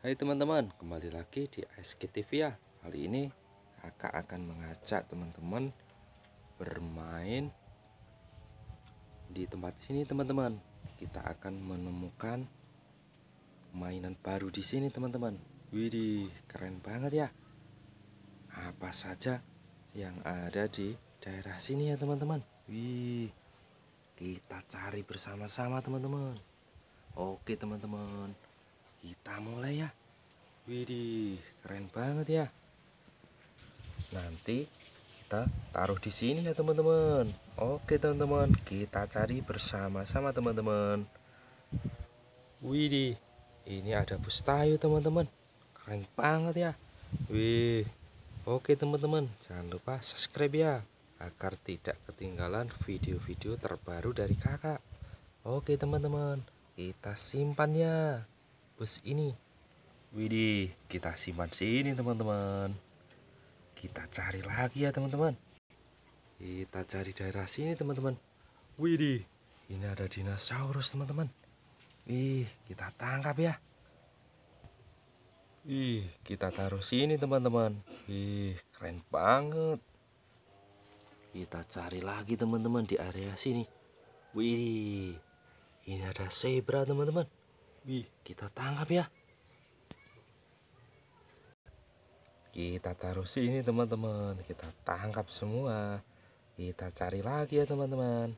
Hai teman-teman, kembali lagi di TV ya. Kali ini kakak akan mengajak teman-teman bermain di tempat sini teman-teman. Kita akan menemukan mainan baru di sini teman-teman. Widih, keren banget ya. Apa saja yang ada di daerah sini ya teman-teman. Wih, kita cari bersama-sama teman-teman. Oke teman-teman kita mulai ya widih keren banget ya nanti kita taruh di sini ya teman-teman oke teman-teman kita cari bersama-sama teman-teman widih ini ada bus teman-teman keren banget ya wih oke teman-teman jangan lupa subscribe ya agar tidak ketinggalan video-video terbaru dari kakak oke teman-teman kita simpan ya bus ini. Widih, kita simpan sini teman-teman. Kita cari lagi ya teman-teman. Kita cari daerah sini teman-teman. Widih, ini ada dinosaurus teman-teman. Ih, kita tangkap ya. Ih, kita taruh sini teman-teman. Ih, keren banget. Kita cari lagi teman-teman di area sini. Widih, ini ada zebra teman-teman. Wih. Kita tangkap ya. Kita taruh sini teman-teman. Kita tangkap semua. Kita cari lagi ya teman-teman.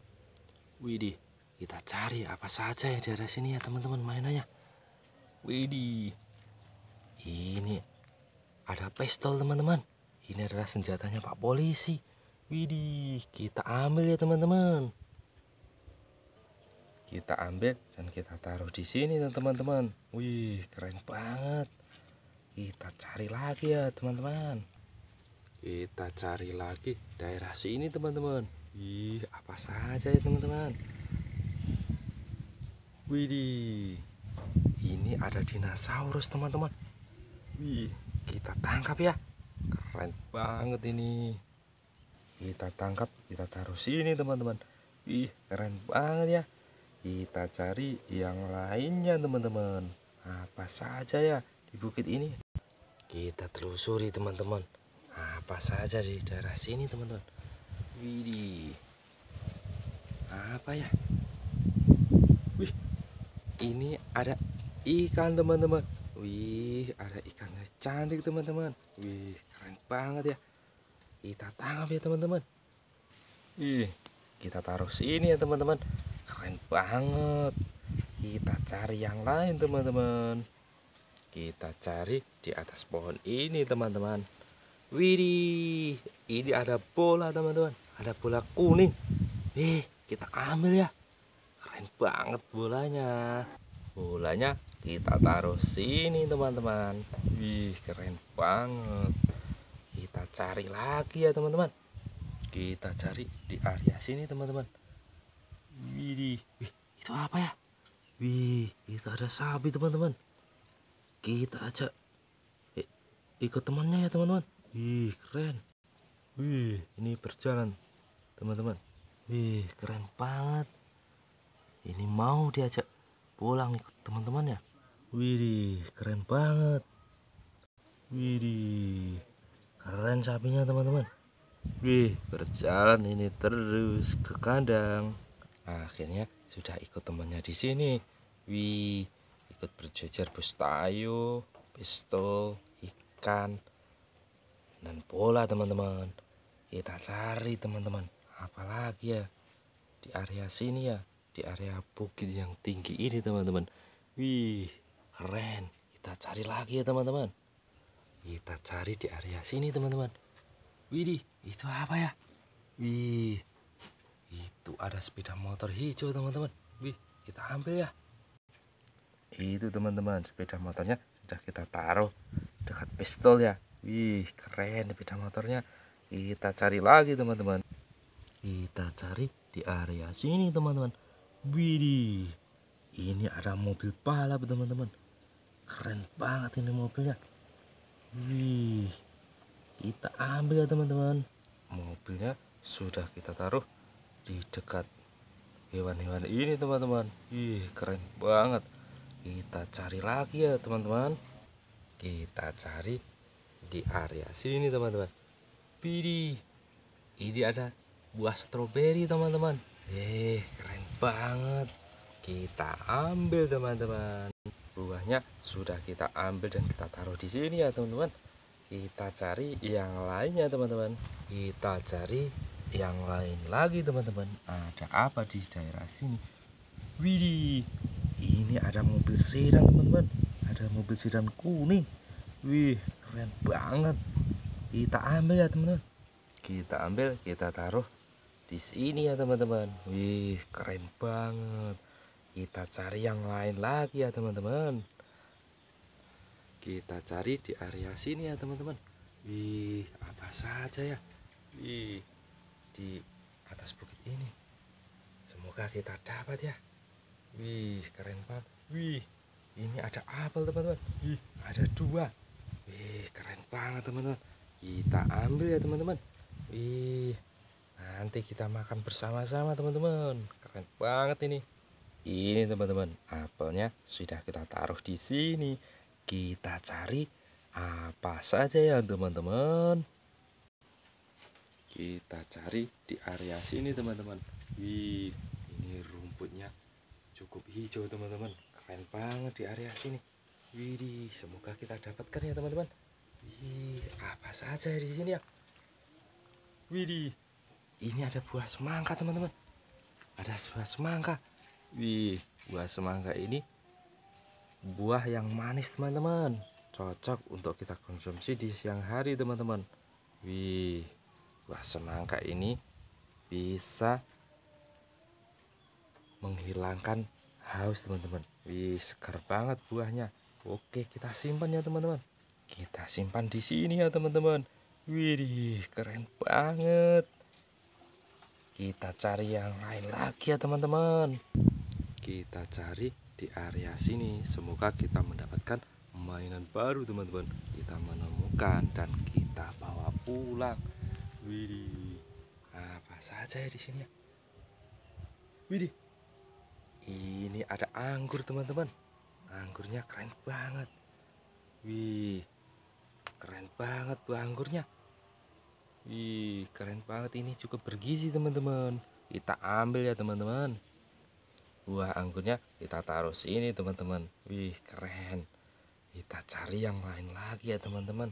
Widih. Kita cari apa saja ya daerah sini ya teman-teman mainannya. Widih. Ini ada pistol teman-teman. Ini adalah senjatanya Pak Polisi. Widih, kita ambil ya teman-teman kita ambil dan kita taruh di sini teman-teman wih keren banget kita cari lagi ya teman-teman kita cari lagi daerah sini teman-teman ih apa saja ya teman-teman widih ini ada dinosaurus teman-teman wih kita tangkap ya keren banget ini kita tangkap kita taruh sini teman-teman wih keren banget ya kita cari yang lainnya teman-teman apa saja ya di bukit ini kita telusuri teman-teman apa saja di daerah sini teman-teman widih apa ya wih ini ada ikan teman-teman wih ada ikannya cantik teman-teman wih keren banget ya kita tangkap ya teman-teman ih kita taruh sini ya teman-teman keren banget kita cari yang lain teman-teman kita cari di atas pohon ini teman-teman widih ini ada bola teman-teman ada bola kuning eh kita ambil ya keren banget bolanya bolanya kita taruh sini teman-teman wih keren banget kita cari lagi ya teman-teman kita cari di area sini teman-teman Wih, itu apa ya? Wih, itu ada sapi teman-teman. Kita aja eh, ikut temannya ya teman-teman. Wih, keren. Wih, ini berjalan teman-teman. Wih, keren banget. Ini mau diajak pulang ikut teman-temannya. Wih, keren banget. Wih, keren sapinya teman-teman. Wih, berjalan ini terus ke kandang nah, akhirnya sudah ikut temannya di sini wih ikut berjejer bus tayo, pistol ikan dan bola teman-teman kita cari teman-teman apalagi ya di area sini ya di area bukit yang tinggi ini teman-teman wih keren kita cari lagi ya teman-teman kita cari di area sini teman-teman widih itu apa ya wih itu ada sepeda motor hijau teman-teman wih kita ambil ya itu teman-teman sepeda motornya sudah kita taruh dekat pistol ya wih keren sepeda motornya kita cari lagi teman-teman kita cari di area sini teman-teman widih ini ada mobil balap teman-teman keren banget ini mobilnya wih kita ambil ya teman-teman mobilnya sudah kita taruh di dekat hewan-hewan ini teman-teman ih keren banget kita cari lagi ya teman-teman kita cari di area sini teman-teman Pidi ini ada buah stroberi teman-teman eh keren banget kita ambil teman-teman buahnya sudah kita ambil dan kita taruh di sini ya teman-teman kita cari yang lainnya teman-teman kita cari yang lain lagi teman-teman ada apa di daerah sini widih ini ada mobil sedan teman-teman ada mobil sedan kuning wih keren banget kita ambil ya teman-teman kita ambil kita taruh di sini ya teman-teman wih keren banget kita cari yang lain lagi ya teman-teman kita cari di area sini ya teman-teman wih apa saja ya wih di atas bukit ini. Semoga kita dapat ya. Wih, keren banget. Wih, ini ada apel teman-teman. Wih, ada dua. Wih, keren banget teman-teman. Kita ambil ya teman-teman. Wih, nanti kita makan bersama-sama teman-teman. Keren banget ini. Ini teman-teman, apelnya sudah kita taruh di sini. Kita cari apa saja ya teman-teman kita cari di area sini teman-teman wih ini rumputnya cukup hijau teman-teman keren banget di area sini widih semoga kita dapatkan ya teman-teman wih apa saja di sini ya widih ini ada buah semangka teman-teman ada buah semangka wih buah semangka ini buah yang manis teman-teman cocok untuk kita konsumsi di siang hari teman-teman wih Wah semangka ini bisa menghilangkan haus teman-teman Wih segar banget buahnya Oke kita simpan ya teman-teman Kita simpan di sini ya teman-teman Wih keren banget Kita cari yang lain lagi ya teman-teman Kita cari di area sini Semoga kita mendapatkan mainan baru teman-teman Kita menemukan dan kita bawa pulang Widi, apa saja ya di sini ya? Widih, ini ada anggur teman-teman. Anggurnya keren banget. Wih, keren banget buah anggurnya. Wih, keren banget ini cukup bergizi teman-teman. Kita ambil ya teman-teman. Buah anggurnya kita taruh sini teman-teman. Wih, keren. Kita cari yang lain lagi ya teman-teman.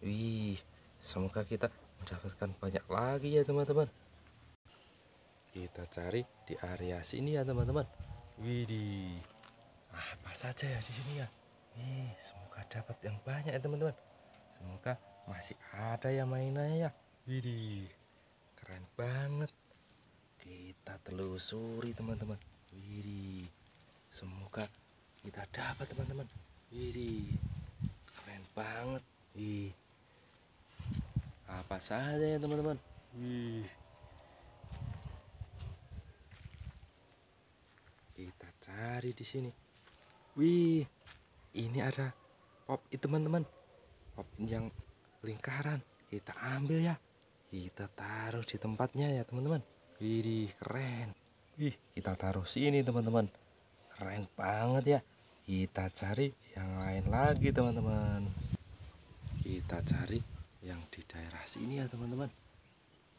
Wih, semoga kita mendapatkan banyak lagi ya teman-teman kita cari di area sini ya teman-teman widih ah, apa saja ya di sini ya eh, semoga dapat yang banyak ya teman-teman semoga masih ada ya mainannya ya widih keren banget kita telusuri teman-teman widih semoga kita dapat teman-teman widih keren banget widih apa saja ya teman-teman kita cari di sini wih ini ada pop it eh, teman-teman pop in yang lingkaran kita ambil ya kita taruh di tempatnya ya teman-teman wih keren Wih kita taruh sini teman-teman Keren banget ya Kita cari yang lain lagi teman-teman Kita cari yang di daerah sini ya teman-teman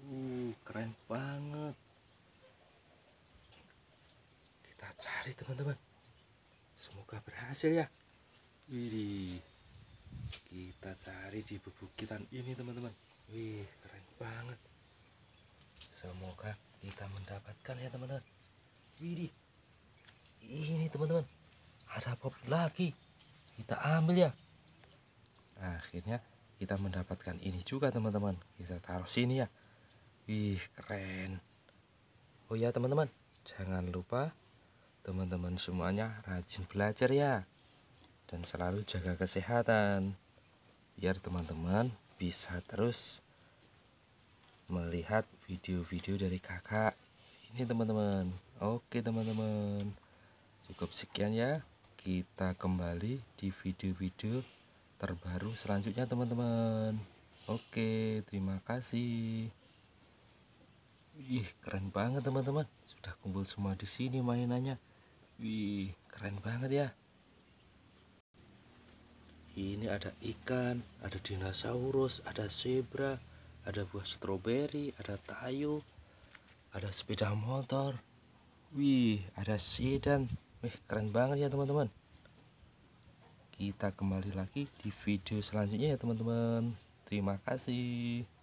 uh keren banget kita cari teman-teman semoga berhasil ya Wih, kita cari di bebukitan ini teman-teman wih keren banget semoga kita mendapatkan ya teman-teman widih ini teman-teman ada pop lagi kita ambil ya akhirnya kita mendapatkan ini juga teman-teman kita taruh sini ya wih keren oh ya teman-teman jangan lupa teman-teman semuanya rajin belajar ya dan selalu jaga kesehatan biar teman-teman bisa terus melihat video-video dari kakak ini teman-teman oke teman-teman cukup sekian ya kita kembali di video-video terbaru selanjutnya teman-teman oke terima kasih Wih, keren banget teman-teman. Sudah kumpul semua di sini mainannya. Wih, keren banget ya. Ini ada ikan, ada dinosaurus, ada zebra, ada buah stroberi, ada tayu, ada sepeda motor. Wih, ada sedan. Wih, keren banget ya teman-teman kita kembali lagi di video selanjutnya ya teman-teman terima kasih